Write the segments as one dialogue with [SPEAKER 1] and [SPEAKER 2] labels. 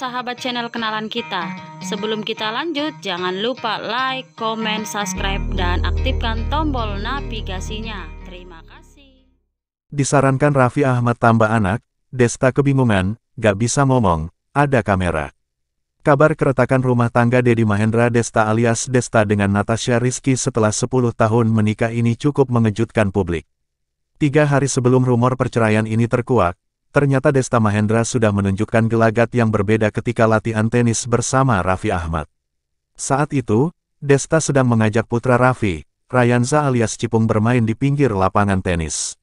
[SPEAKER 1] sahabat channel kenalan kita. Sebelum kita lanjut, jangan lupa like, comment, subscribe, dan aktifkan tombol navigasinya. Terima kasih.
[SPEAKER 2] Disarankan Raffi Ahmad tambah anak, Desta kebingungan, gak bisa ngomong, ada kamera. Kabar keretakan rumah tangga Dedi Mahendra Desta alias Desta dengan Natasha Rizky setelah 10 tahun menikah ini cukup mengejutkan publik. Tiga hari sebelum rumor perceraian ini terkuak, ternyata Desta Mahendra sudah menunjukkan gelagat yang berbeda ketika latihan tenis bersama Raffi Ahmad. Saat itu, Desta sedang mengajak putra Raffi, Rayanza alias Cipung bermain di pinggir lapangan tenis.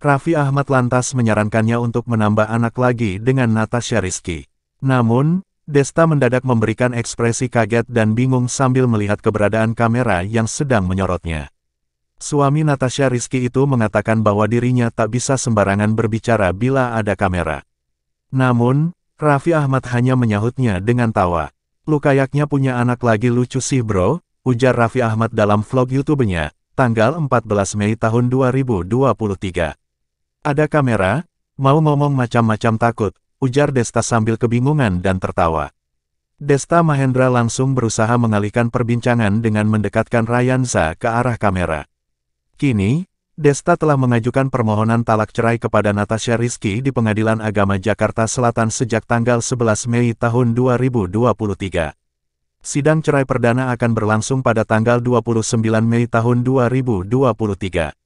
[SPEAKER 2] Raffi Ahmad lantas menyarankannya untuk menambah anak lagi dengan Natasha Rizky. Namun, Desta mendadak memberikan ekspresi kaget dan bingung sambil melihat keberadaan kamera yang sedang menyorotnya. Suami Natasha Rizky itu mengatakan bahwa dirinya tak bisa sembarangan berbicara bila ada kamera. Namun, Raffi Ahmad hanya menyahutnya dengan tawa. Lu kayaknya punya anak lagi lucu sih bro, ujar Raffi Ahmad dalam vlog YouTube-nya, tanggal 14 Mei tahun 2023. Ada kamera, mau ngomong macam-macam takut, ujar Desta sambil kebingungan dan tertawa. Desta Mahendra langsung berusaha mengalihkan perbincangan dengan mendekatkan Rayansa ke arah kamera. Kini, Desta telah mengajukan permohonan talak cerai kepada Natasha Rizky di Pengadilan Agama Jakarta Selatan sejak tanggal 11 Mei tahun 2023. Sidang cerai perdana akan berlangsung pada tanggal 29 Mei tahun 2023.